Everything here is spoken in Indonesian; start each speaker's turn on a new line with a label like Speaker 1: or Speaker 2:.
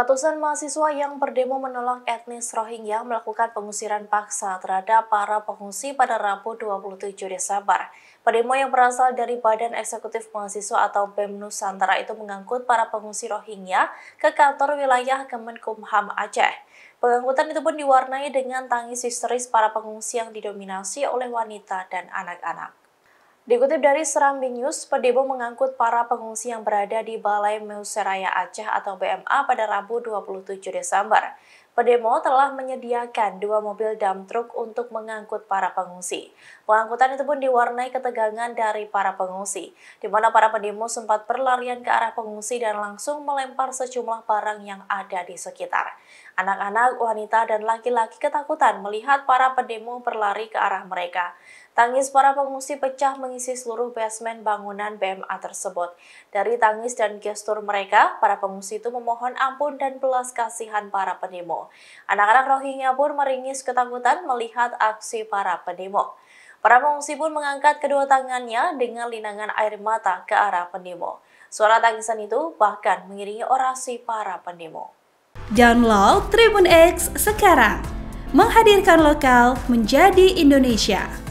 Speaker 1: Ratusan mahasiswa yang berdemo menolak etnis Rohingya melakukan pengusiran paksa terhadap para pengungsi pada Rabu 27 Desember. Pendemo yang berasal dari Badan Eksekutif Mahasiswa atau BEM Nusantara itu mengangkut para pengungsi Rohingya ke kantor wilayah Kemenkumham Aceh. Pengangkutan itu pun diwarnai dengan tangis histeris para pengungsi yang didominasi oleh wanita dan anak-anak. Dikutip dari Serambi News, pedebo mengangkut para pengungsi yang berada di Balai Meuseraya Aceh atau BMA pada Rabu 27 Desember. Pedemo telah menyediakan dua mobil dump truck untuk mengangkut para pengungsi. Pengangkutan itu pun diwarnai ketegangan dari para pengungsi, di mana para pendemo sempat berlarian ke arah pengungsi dan langsung melempar sejumlah barang yang ada di sekitar. Anak-anak, wanita, dan laki-laki ketakutan melihat para pendemo berlari ke arah mereka. Tangis para pengungsi pecah meng mengisi seluruh basement bangunan BMA tersebut. Dari tangis dan gestur mereka, para pengungsi itu memohon ampun dan belas kasihan para pendemo. Anak-anak Rohingya pun meringis ketakutan melihat aksi para pendemo. Para pengungsi pun mengangkat kedua tangannya dengan linangan air mata ke arah pendemo. Suara tangisan itu bahkan mengiringi orasi para pendemo.
Speaker 2: Download Tribun X sekarang menghadirkan lokal menjadi Indonesia.